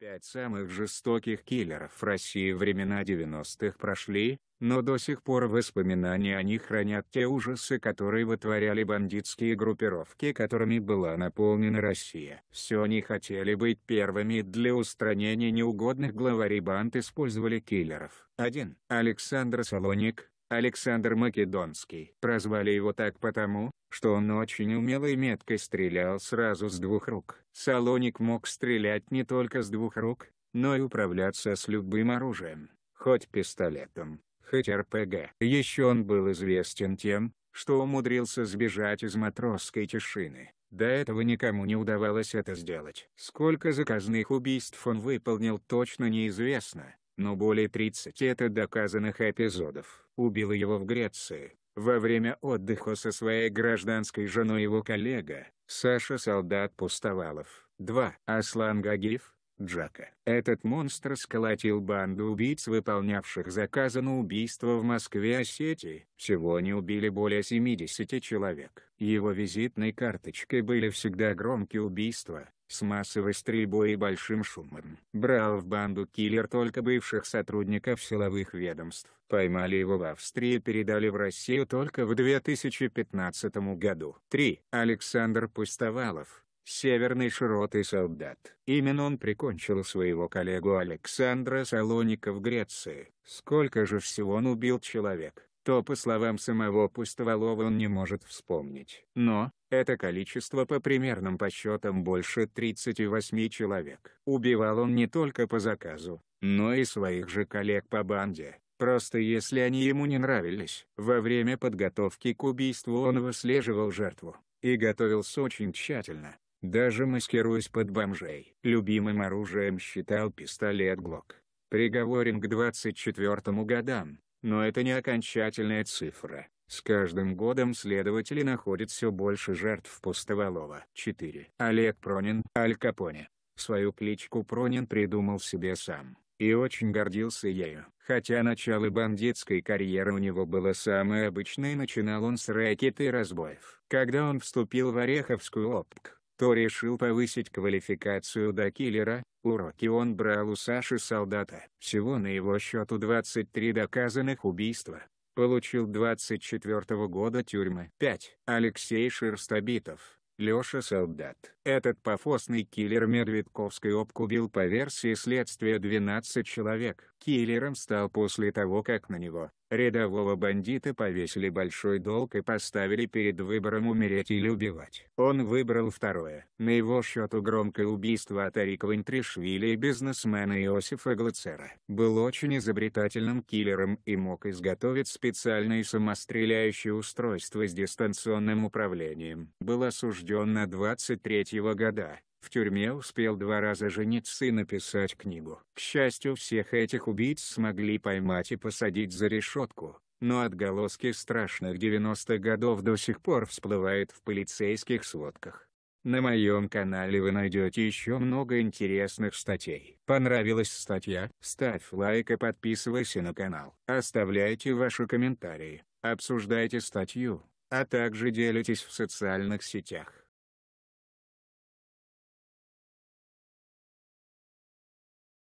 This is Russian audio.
Пять самых жестоких киллеров в России времена 90-х прошли, но до сих пор воспоминания о них хранят те ужасы, которые вытворяли бандитские группировки, которыми была наполнена Россия. Все они хотели быть первыми для устранения неугодных главарей банд использовали киллеров. 1. Александр Солоник, Александр Македонский. Прозвали его так потому, что он очень умело и метко стрелял сразу с двух рук. Салоник мог стрелять не только с двух рук, но и управляться с любым оружием, хоть пистолетом, хоть РПГ. Еще он был известен тем, что умудрился сбежать из матросской тишины. До этого никому не удавалось это сделать. Сколько заказных убийств он выполнил точно неизвестно, но более 30 это доказанных эпизодов. Убило его в Греции, во время отдыха со своей гражданской женой его коллега, Саша-солдат Пустовалов. 2. Аслан Гагиев, Джака. Этот монстр сколотил банду убийц, выполнявших заказы на убийство в Москве Осетии. Всего они убили более 70 человек. Его визитной карточкой были всегда громкие убийства, с массовой стрельбой и большим шумом. Брал в банду киллер только бывших сотрудников силовых ведомств. Поймали его в Австрии и передали в Россию только в 2015 году. 3. Александр Пустовалов северный широтый солдат. Именно он прикончил своего коллегу Александра Салоника в Греции. Сколько же всего он убил человек? что по словам самого Пустовалова он не может вспомнить. Но, это количество по примерным подсчетам больше 38 человек. Убивал он не только по заказу, но и своих же коллег по банде. Просто если они ему не нравились. Во время подготовки к убийству он выслеживал жертву. И готовился очень тщательно даже маскируясь под бомжей. Любимым оружием считал пистолет ГЛОК. Приговорен к 24 годам, но это не окончательная цифра. С каждым годом следователи находят все больше жертв пустоволова. 4. Олег Пронин, Аль Капоне. Свою кличку Пронин придумал себе сам, и очень гордился ею. Хотя начало бандитской карьеры у него было самое обычное начинал он с рэкета и разбоев. Когда он вступил в Ореховскую ОПК, кто решил повысить квалификацию до киллера, уроки он брал у Саши Солдата. Всего на его счету 23 доказанных убийства. Получил 24 -го года тюрьмы. 5. Алексей Шерстобитов. Лёша Солдат. Этот пафосный киллер Медведковской обкубил по версии следствия 12 человек. Киллером стал после того как на него Рядового бандита повесили большой долг и поставили перед выбором умереть или убивать. Он выбрал второе. На его счету громкое убийство Атари Квинтришвили и бизнесмена Иосифа Глацера. Был очень изобретательным киллером и мог изготовить специальные самостреляющие устройства с дистанционным управлением. Был осужден на 23 года в тюрьме успел два раза жениться и написать книгу. К счастью всех этих убийц смогли поймать и посадить за решетку, но отголоски страшных 90-х годов до сих пор всплывают в полицейских сводках. На моем канале вы найдете еще много интересных статей. Понравилась статья? Ставь лайк и подписывайся на канал. Оставляйте ваши комментарии, обсуждайте статью, а также делитесь в социальных сетях.